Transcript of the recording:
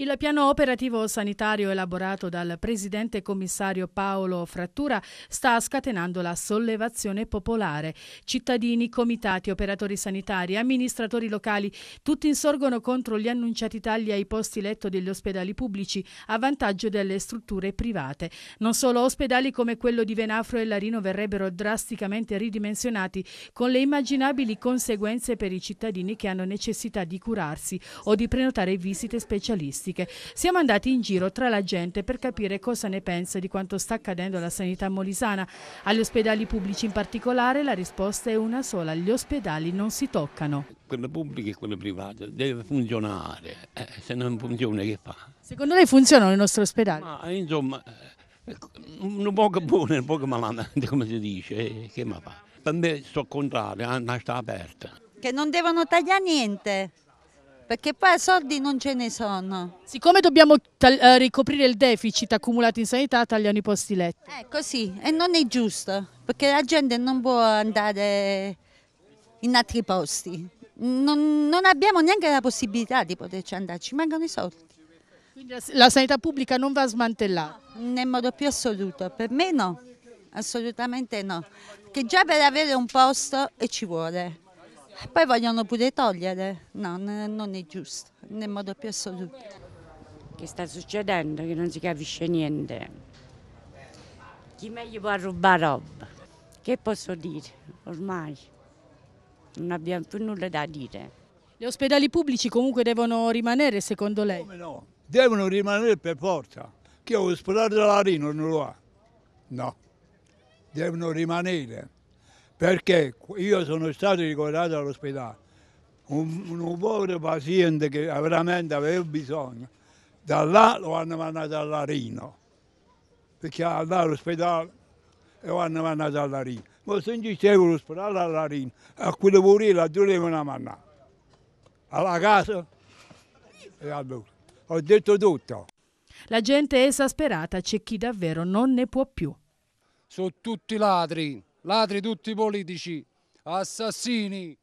Il piano operativo sanitario elaborato dal presidente commissario Paolo Frattura sta scatenando la sollevazione popolare. Cittadini, comitati, operatori sanitari, amministratori locali, tutti insorgono contro gli annunciati tagli ai posti letto degli ospedali pubblici a vantaggio delle strutture private. Non solo ospedali come quello di Venafro e Larino verrebbero drasticamente ridimensionati con le immaginabili conseguenze per i cittadini che hanno necessità di curarsi o di prenotare visite specialistiche statistiche. Siamo andati in giro tra la gente per capire cosa ne pensa di quanto sta accadendo alla sanità molisana. Agli ospedali pubblici in particolare la risposta è una sola, gli ospedali non si toccano. Quelle pubbliche e quelle private deve funzionare, eh, se non funziona che fa? Secondo lei funzionano i nostri ospedali? Ma eh, insomma, eh, un poco buono, un poco malamente come si dice, eh, che ma fa? Per me sto contrario, è una sta aperta. Che non devono tagliare niente perché poi soldi non ce ne sono. Siccome dobbiamo eh, ricoprire il deficit accumulato in sanità, tagliano i posti letti. È eh, così, e non è giusto, perché la gente non può andare in altri posti. Non, non abbiamo neanche la possibilità di poterci andare, ci mancano i soldi. Quindi la sanità pubblica non va smantellata? nel modo più assoluto, per me no, assolutamente no. Che già per avere un posto ci vuole. Poi vogliono pure togliere, no, non è giusto, nel modo più assoluto. Che sta succedendo? Che non si capisce niente. Chi meglio può rubare roba? Che posso dire? Ormai non abbiamo più nulla da dire. Gli ospedali pubblici comunque devono rimanere secondo lei? Come no? Devono rimanere per forza. Chi ha l'ospedale Rino non lo ha? No, devono rimanere perché io sono stato ricordato all'ospedale, un, un povero paziente che veramente aveva bisogno, da là lo hanno mandato all'Arino, perché là all'ospedale lo hanno mandato all'Arino. Ma se non ci stavo all'ospedale all'Arino, a quello pure la dovevano mandare, alla casa e allora. Ho detto tutto. La gente è esasperata, c'è chi davvero non ne può più. Sono tutti ladri ladri tutti politici, assassini,